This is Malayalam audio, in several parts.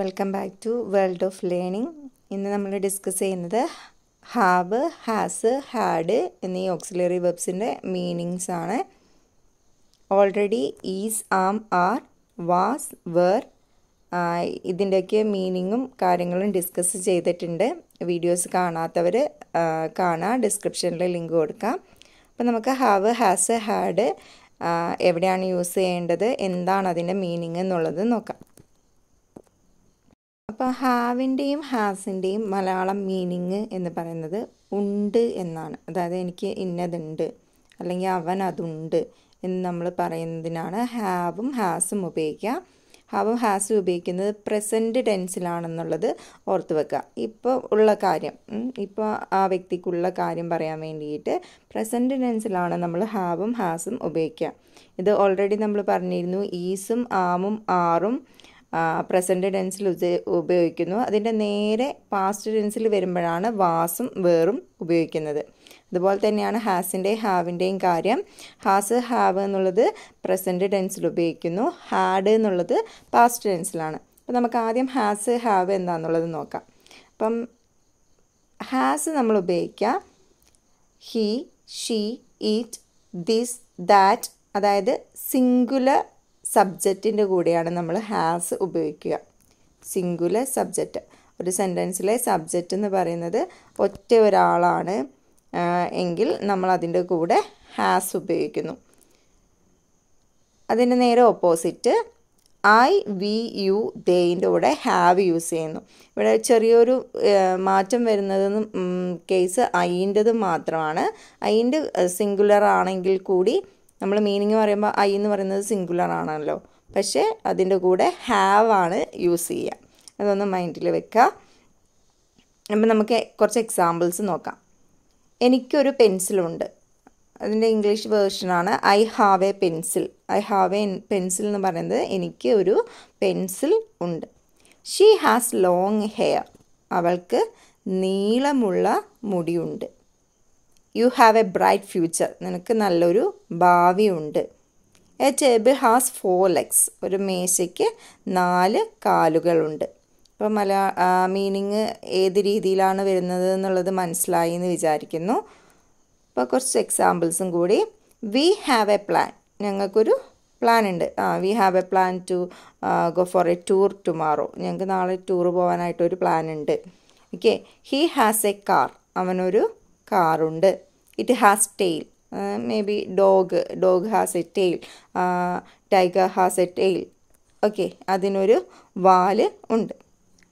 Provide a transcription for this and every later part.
welcome back to world of learning ഇന്ന് നമ്മൾ ഡിസ്കസ് ചെയ്യുന്നത് ഹാബ് ഹാസ് ഹാഡ് എന്നീ ഓക്സിലറി വെബ്സിൻ്റെ മീനിങ്സ് ആണ് already is am are was were ഇതിൻ്റെയൊക്കെ മീനിങ്ങും കാര്യങ്ങളും ഡിസ്കസ് ചെയ്തിട്ടുണ്ട് വീഡിയോസ് കാണാത്തവർ കാണാം ഡിസ്ക്രിപ്ഷനിൽ ലിങ്ക് കൊടുക്കാം അപ്പോൾ നമുക്ക് ഹാവ് ഹാസ് ഹാഡ് എവിടെയാണ് യൂസ് ചെയ്യേണ്ടത് എന്താണ് അതിൻ്റെ മീനിങ് എന്നുള്ളത് നോക്കാം അപ്പോൾ ഹാവിൻ്റെയും ഹാസിൻ്റെയും മലയാളം മീനിങ് എന്ന് പറയുന്നത് ഉണ്ട് എന്നാണ് അതായത് എനിക്ക് ഇന്നതുണ്ട് അല്ലെങ്കിൽ അവൻ അതുണ്ട് എന്ന് നമ്മൾ പറയുന്നതിനാണ് ഹാവും ഹാസും ഉപയോഗിക്കുക ഹാവും ഹാസും ഉപയോഗിക്കുന്നത് പ്രസൻറ്റ് ടെൻസിലാണെന്നുള്ളത് ഓർത്ത് വെക്കുക ഇപ്പോൾ ഉള്ള കാര്യം ഇപ്പോൾ ആ വ്യക്തിക്കുള്ള കാര്യം പറയാൻ വേണ്ടിയിട്ട് പ്രസൻറ്റ് ടെൻസിലാണ് നമ്മൾ ഹാവും ഹാസും ഉപയോഗിക്കുക ഇത് ഓൾറെഡി നമ്മൾ പറഞ്ഞിരുന്നു ഈസും ആമും ആറും പ്രസൻറ്റ് ടെൻസിൽ ഉപയോഗിക്കുന്നു അതിൻ്റെ നേരെ പാസ്റ്റ് ടെൻസിൽ വരുമ്പോഴാണ് വാസും വേറും ഉപയോഗിക്കുന്നത് അതുപോലെ തന്നെയാണ് ഹാസിൻ്റെ ഹാവിൻ്റെയും കാര്യം ഹാസ് ഹാവ് എന്നുള്ളത് പ്രസൻറ്റ് ടെൻസിൽ ഉപയോഗിക്കുന്നു ഹാഡ് എന്നുള്ളത് പാസ്റ്റ് ടെൻസിലാണ് അപ്പോൾ നമുക്ക് ആദ്യം ഹാസ് ഹാവ് എന്താണെന്നുള്ളത് നോക്കാം അപ്പം ഹാസ് നമ്മൾ ഉപയോഗിക്കുക he she it this that അതായത് സിംഗുലർ സബ്ജക്റ്റിൻ്റെ കൂടെയാണ് നമ്മൾ ഹാസ് ഉപയോഗിക്കുക സിംഗുലർ സബ്ജക്റ്റ് ഒരു സെൻറ്റൻസിലെ സബ്ജക്റ്റ് എന്ന് പറയുന്നത് ഒറ്റ ഒരാളാണ് എങ്കിൽ നമ്മൾ അതിൻ്റെ കൂടെ ഹാസ് ഉപയോഗിക്കുന്നു അതിൻ്റെ നേരെ ഓപ്പോസിറ്റ് ഐ വി യു ദേൻ്റെ കൂടെ ഹാവ് യൂസ് ചെയ്യുന്നു ഇവിടെ ചെറിയൊരു മാറ്റം വരുന്നതെന്ന് കേസ് ഐൻ്റെത് മാത്രമാണ് ഐൻ്റെ സിംഗുലർ ആണെങ്കിൽ കൂടി നമ്മൾ മീനിങ് പറയുമ്പോൾ ഐ എന്ന് പറയുന്നത് സിംഗുലർ ആണല്ലോ പക്ഷേ അതിൻ്റെ കൂടെ ഹാവ് ആണ് യൂസ് ചെയ്യുക അതൊന്ന് മൈൻഡിൽ വെക്കുക അപ്പം നമുക്ക് കുറച്ച് എക്സാമ്പിൾസ് നോക്കാം എനിക്കൊരു പെൻസിലുണ്ട് അതിൻ്റെ ഇംഗ്ലീഷ് വേർഷനാണ് I have a pencil I have a pencil എന്ന് പറയുന്നത് എനിക്ക് ഒരു പെൻസിൽ ഉണ്ട് ഷീ ഹാസ് ലോങ് ഹെയർ അവൾക്ക് നീളമുള്ള മുടിയുണ്ട് you have a bright future നിനക്ക് നല്ലൊരു ഭാവിയുണ്ട് a table has four legs ഒരു മേശയ്ക്ക് നാല് കാലുകളുണ്ട് ഇപ്പോൾ മലയാ മീനിങ് ഏത് രീതിയിലാണ് വരുന്നത് എന്നുള്ളത് മനസ്സിലായി എന്ന് വിചാരിക്കുന്നു ഇപ്പോൾ കുറച്ച് എക്സാമ്പിൾസും കൂടി വി ഹാവ് എ പ്ലാൻ ഞങ്ങൾക്കൊരു പ്ലാൻ ഉണ്ട് ആ we have a plan to go for a tour tomorrow ഞങ്ങൾക്ക് നാളെ ടൂർ പോകാനായിട്ടൊരു പ്ലാൻ ഉണ്ട് okay he has a car അവനൊരു കാറുണ്ട് it has tail maybe dog dog has a tail tiger has a tail okay അതിനൊരു വാല് ഉണ്ട്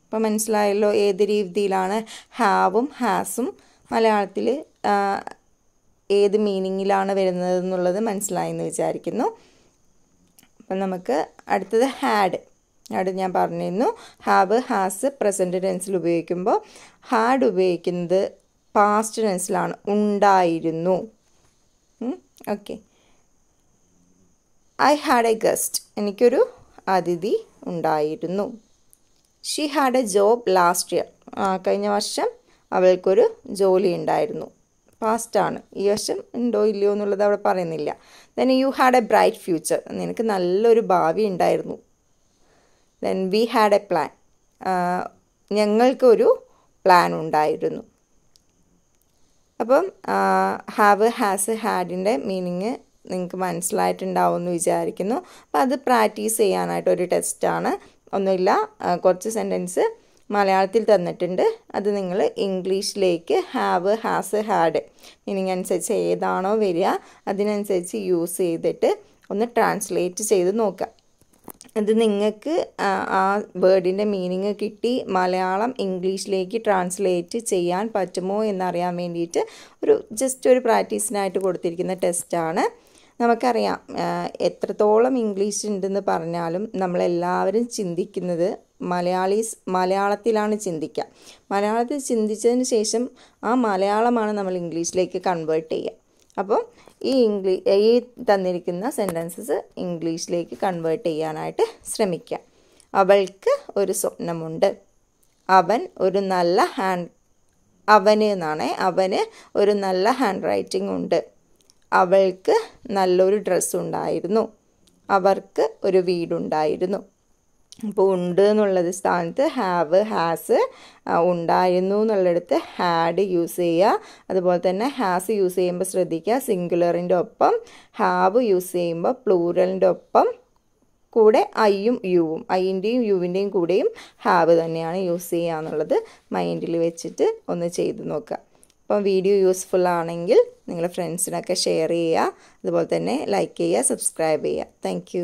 അപ്പോൾ മനസ്സിലായല്ലോ ഏത് രീതിയിലാണ് ഹാവും ഹാസും മലയാളത്തിൽ ഏത് മീനിങ്ങിലാണ് വരുന്നത് എന്നുള്ളത് മനസ്സിലായെന്ന് വിചാരിക്കുന്നു അപ്പം നമുക്ക് അടുത്തത് ഹാഡ് അവിടെ ഞാൻ പറഞ്ഞിരുന്നു ഹാവ് ഹാസ് പ്രസൻറ്റ് ടെൻസിൽ ഉപയോഗിക്കുമ്പോൾ ഹാഡ് ഉപയോഗിക്കുന്നത് പാസ്റ്റ് ടെൻസിലാണ് ഉണ്ടായിരുന്നു okay I had a guest എനിക്കൊരു അതിഥി ഉണ്ടായിരുന്നു she had a job last year കഴിഞ്ഞ വർഷം അവൾക്കൊരു ജോലി ഉണ്ടായിരുന്നു പാസ്റ്റാണ് ഈ വർഷം ഉണ്ടോ ഇല്ലയോ എന്നുള്ളത് അവിടെ പറയുന്നില്ല then you had a bright future നിനക്ക് നല്ലൊരു ഭാവി ഉണ്ടായിരുന്നു then we had a plan ഞങ്ങൾക്കൊരു പ്ലാൻ ഉണ്ടായിരുന്നു അപ്പം ഹാവ് ഹാസ് ഹാഡിൻ്റെ മീനിങ് നിങ്ങൾക്ക് മനസ്സിലായിട്ടുണ്ടാവും എന്ന് വിചാരിക്കുന്നു അപ്പോൾ അത് പ്രാക്ടീസ് ചെയ്യാനായിട്ട് ഒരു ടെസ്റ്റാണ് ഒന്നുമില്ല കുറച്ച് സെൻറ്റൻസ് മലയാളത്തിൽ തന്നിട്ടുണ്ട് അത് നിങ്ങൾ ഇംഗ്ലീഷിലേക്ക് ഹാവ് ഹാസ് ഹാഡ് മീനിങ് അനുസരിച്ച് ഏതാണോ വരിക അതിനനുസരിച്ച് യൂസ് ചെയ്തിട്ട് ഒന്ന് ട്രാൻസ്ലേറ്റ് ചെയ്ത് നോക്കുക അത് നിങ്ങൾക്ക് ആ വേർഡിൻ്റെ മീനിങ് കിട്ടി മലയാളം ഇംഗ്ലീഷിലേക്ക് ട്രാൻസ്ലേറ്റ് ചെയ്യാൻ പറ്റുമോ എന്നറിയാൻ വേണ്ടിയിട്ട് ഒരു ജസ്റ്റ് ഒരു പ്രാക്ടീസിനായിട്ട് കൊടുത്തിരിക്കുന്ന ടെസ്റ്റാണ് നമുക്കറിയാം എത്രത്തോളം ഇംഗ്ലീഷ് ഉണ്ടെന്ന് പറഞ്ഞാലും നമ്മളെല്ലാവരും ചിന്തിക്കുന്നത് മലയാളീസ് മലയാളത്തിലാണ് ചിന്തിക്കുക മലയാളത്തിൽ ചിന്തിച്ചതിന് ശേഷം ആ മലയാളമാണ് നമ്മൾ ഇംഗ്ലീഷിലേക്ക് കൺവേർട്ട് ചെയ്യുക അപ്പോൾ ഈ ഇംഗ്ലീഷ് ഈ തന്നിരിക്കുന്ന സെൻറ്റൻസസ് ഇംഗ്ലീഷിലേക്ക് കൺവേർട്ട് ചെയ്യാനായിട്ട് ശ്രമിക്കാം അവൾക്ക് ഒരു സ്വപ്നമുണ്ട് അവൻ ഒരു നല്ല ഹാൻഡ് അവന് എന്നാണേ അവന് ഒരു നല്ല ഹാൻഡ് റൈറ്റിംഗ് ഉണ്ട് അവൾക്ക് നല്ലൊരു ഡ്രസ്സ് ഉണ്ടായിരുന്നു അവർക്ക് ഒരു വീടുണ്ടായിരുന്നു അപ്പോൾ ഉണ്ട് എന്നുള്ളത് സ്ഥാനത്ത് ഹാവ് ഹാസ് ഉണ്ടായിരുന്നു എന്നുള്ളിടത്ത് ഹാഡ് യൂസ് ചെയ്യുക അതുപോലെ തന്നെ ഹാസ് യൂസ് ചെയ്യുമ്പോൾ ശ്രദ്ധിക്കുക സിംഗുലറിൻ്റെ ഒപ്പം ഹാവ് യൂസ് ചെയ്യുമ്പോൾ പ്ലൂറലിൻ്റെ ഒപ്പം കൂടെ ഐയും യുവും ഐൻ്റെയും യുവിൻ്റെയും കൂടെയും ഹാവ് തന്നെയാണ് യൂസ് ചെയ്യുക എന്നുള്ളത് മൈൻഡിൽ വെച്ചിട്ട് ഒന്ന് ചെയ്ത് നോക്കുക അപ്പം വീഡിയോ യൂസ്ഫുൾ ആണെങ്കിൽ നിങ്ങളുടെ ഫ്രണ്ട്സിനൊക്കെ ഷെയർ ചെയ്യുക അതുപോലെ തന്നെ ലൈക്ക് ചെയ്യുക സബ്സ്ക്രൈബ് ചെയ്യുക താങ്ക്